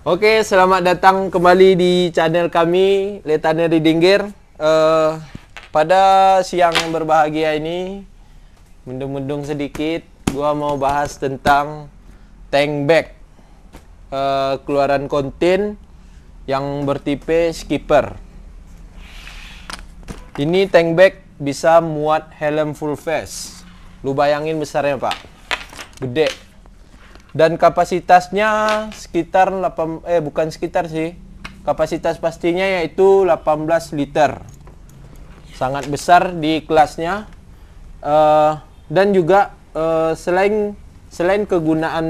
Oke, selamat datang kembali di channel kami Letania Ridinger. Uh, eh, pada siang berbahagia ini, mendung-mendung sedikit, gua mau bahas tentang tank bag. Uh, keluaran konten yang bertipe skipper. Ini tank bag bisa muat helm full face. Lu bayangin besarnya, Pak. Gede dan kapasitasnya sekitar 8 eh bukan sekitar sih kapasitas pastinya yaitu 18 liter sangat besar di kelasnya uh, dan juga uh, selain selain kegunaan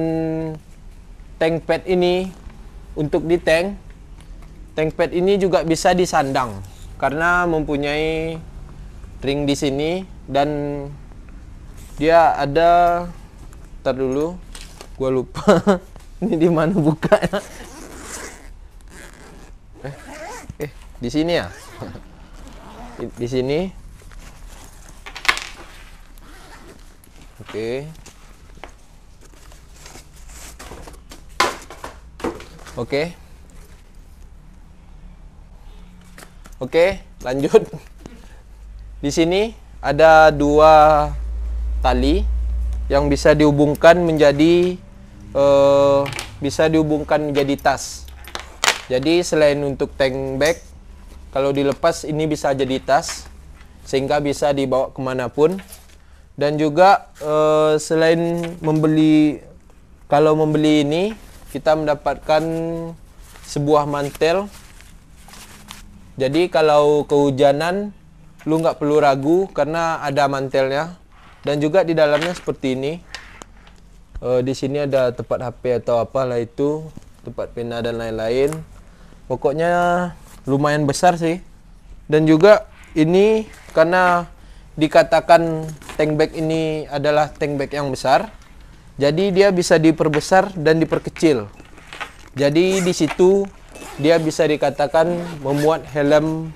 tank pad ini untuk di tank tank pad ini juga bisa disandang karena mempunyai ring di sini dan dia ada ntar dulu Gua lupa. Ini di mana buka? eh, eh, di sini ya? di, di sini. Oke. Oke. Oke, lanjut. Di sini ada dua tali yang bisa dihubungkan menjadi uh, bisa dihubungkan jadi tas. Jadi selain untuk tank bag, kalau dilepas ini bisa jadi tas sehingga bisa dibawa kemanapun. Dan juga uh, selain membeli kalau membeli ini kita mendapatkan sebuah mantel. Jadi kalau kehujanan lu nggak perlu ragu karena ada mantelnya dan juga di dalamnya seperti ini uh, di sini ada tempat HP atau apalah itu tempat pena dan lain-lain pokoknya lumayan besar sih dan juga ini karena dikatakan tank bag ini adalah tank bag yang besar jadi dia bisa diperbesar dan diperkecil jadi di situ dia bisa dikatakan memuat helm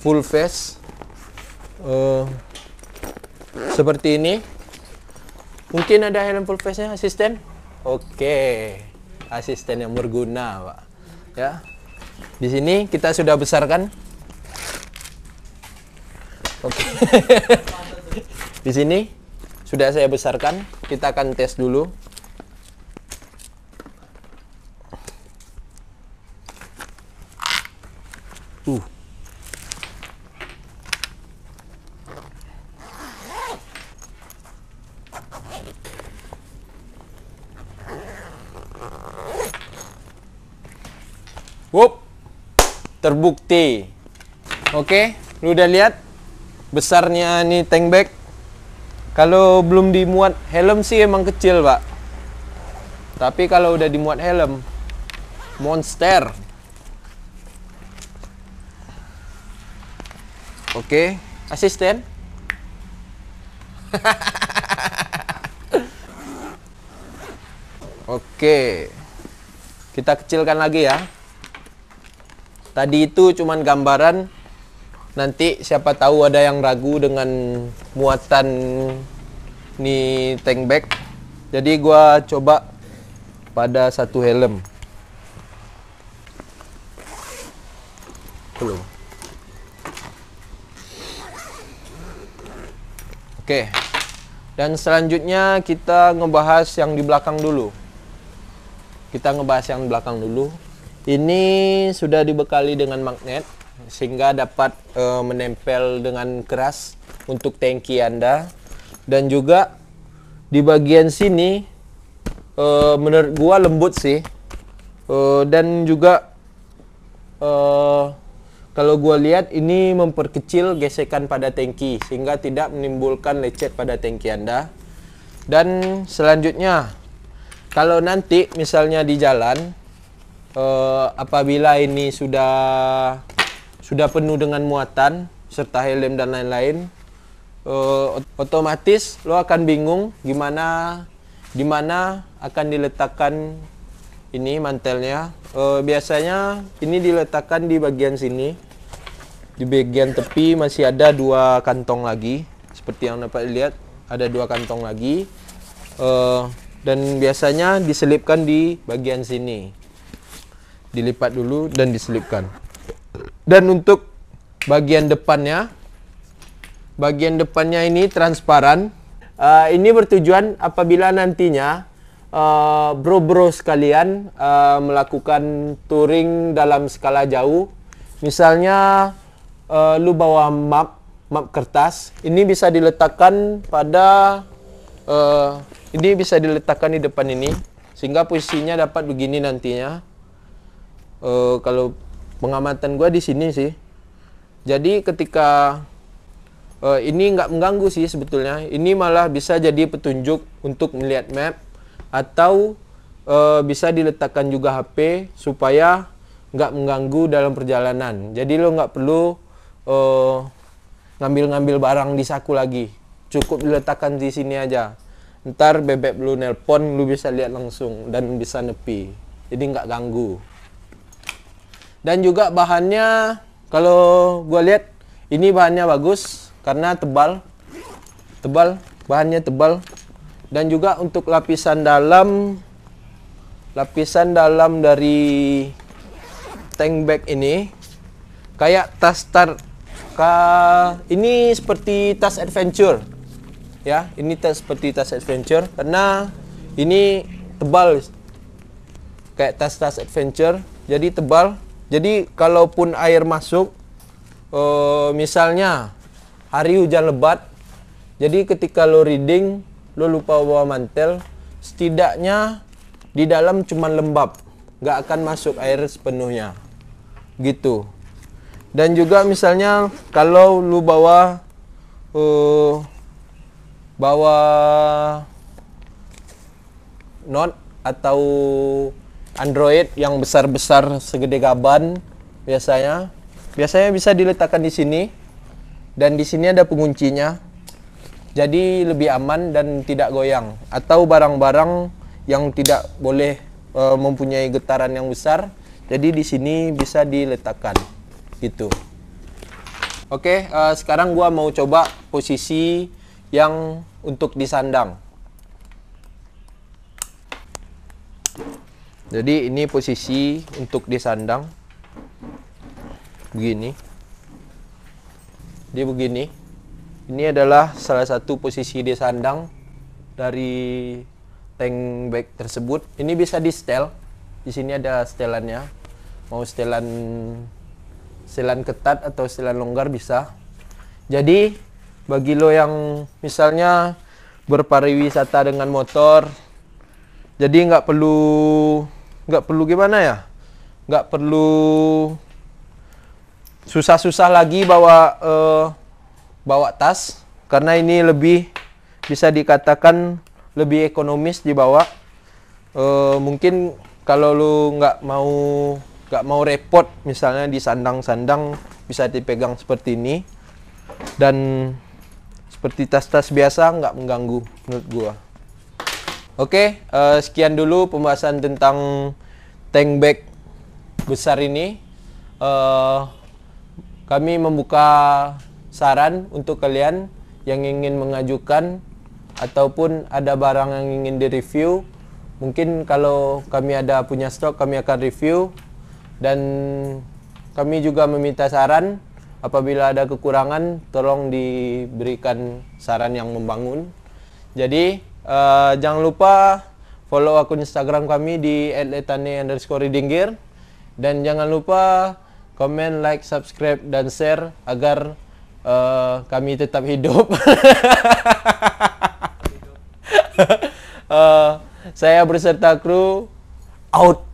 full face uh, seperti ini Mungkin ada helm full face-nya asisten? Oke. Asisten yang berguna, Pak. Ya. Di sini kita sudah besarkan. Oke. Di sini sudah saya besarkan. Kita akan tes dulu Wup. Terbukti. Oke, lu udah lihat besarnya nih tank bag. Kalau belum dimuat helm sih emang kecil, Pak. Tapi kalau udah dimuat helm, monster. Oke, asisten. Oke. Kita kecilkan lagi ya. Tadi itu cuman gambaran. Nanti siapa tahu ada yang ragu dengan muatan nih tank bag. Jadi gua coba pada satu helm. Belum. Oke. Dan selanjutnya kita ngebahas yang di belakang dulu. Kita ngebahas yang belakang dulu. Ini sudah dibekali dengan magnet sehingga dapat uh, menempel dengan keras untuk tangki Anda dan juga di bagian sini uh, menurut gua lembut sih uh, dan juga uh, kalau gua lihat ini memperkecil gesekan pada tangki sehingga tidak menimbulkan lecet pada tangki Anda dan selanjutnya kalau nanti misalnya di jalan uh, apabila ini sudah sudah penuh dengan muatan serta helm dan lain-lain uh, otomatis lo akan bingung gimana dimana akan diletakkan ini mantelnya uh, biasanya ini diletakkan di bagian sini di bagian tepi masih ada dua kantong lagi seperti yang dapat dilihat ada dua kantong lagi uh, dan biasanya diselipkan di bagian sini dilipat dulu dan diselipkan dan untuk bagian depannya bagian depannya ini transparan uh, ini bertujuan apabila nantinya bro bro uh, sekalian uh, melakukan touring dalam skala jauh misalnya uh, lu bawa map map kertas ini bisa diletakkan pada uh, ini bisa diletakkan di depan ini sehingga posisinya dapat begini nantinya uh, kalau pengamatan gue di sini sih. Jadi ketika uh, ini nggak mengganggu sih sebetulnya. Ini malah bisa jadi petunjuk untuk melihat map atau uh, bisa diletakkan juga HP supaya nggak mengganggu dalam perjalanan. Jadi lo nggak perlu ngambil ngambil-ngambil barang di saku lagi. Cukup diletakkan di sini aja. Ntar bebek lu nelpon lu bisa lihat langsung dan bisa nepi. Jadi nggak ganggu dan juga bahannya kalau gue lihat ini bahannya bagus karena tebal tebal bahannya tebal dan juga untuk lapisan dalam lapisan dalam dari tank bag ini kayak tas tar ka, ini seperti tas adventure ya ini tas seperti tas adventure karena ini tebal kayak tas tas adventure jadi tebal jadi kalaupun air masuk e, misalnya hari hujan lebat jadi ketika lo reading lo lupa bawa mantel setidaknya di dalam cuma lembab nggak akan masuk air sepenuhnya gitu dan juga misalnya kalau lo bawa uh, bawa not atau Android yang besar-besar segede gaban biasanya. Biasanya bisa diletakkan di sini dan di sini ada penguncinya. Jadi lebih aman dan tidak goyang atau barang-barang yang tidak boleh e, mempunyai getaran yang besar. Jadi di sini bisa diletakkan gitu. Oke, e, sekarang gua mau coba posisi yang untuk disandang. jadi ini posisi untuk disandang begini dia begini ini adalah salah satu posisi disandang dari tank bag tersebut ini bisa di setel di sini ada setelannya mau setelan setelan ketat atau setelan longgar bisa jadi bagi lo yang misalnya berpariwisata dengan motor jadi nggak perlu nggak perlu gimana ya nggak perlu susah-susah lagi bawa uh, bawa tas karena ini lebih bisa dikatakan lebih ekonomis dibawa uh, eh, mungkin kalau lu nggak mau nggak mau repot misalnya disandang-sandang bisa dipegang seperti ini dan seperti tas-tas biasa nggak mengganggu menurut gua oke okay, uh, eh, sekian dulu pembahasan tentang tank bag besar ini uh, kami membuka saran untuk kalian yang ingin mengajukan ataupun ada barang yang ingin direview mungkin kalau kami ada punya stok kami akan review dan kami juga meminta saran apabila ada kekurangan tolong diberikan saran yang membangun jadi uh, jangan lupa follow akun Instagram kami di @letane underscore dinggir dan jangan lupa komen, like, subscribe dan share agar uh, kami tetap hidup. uh, saya berserta kru out.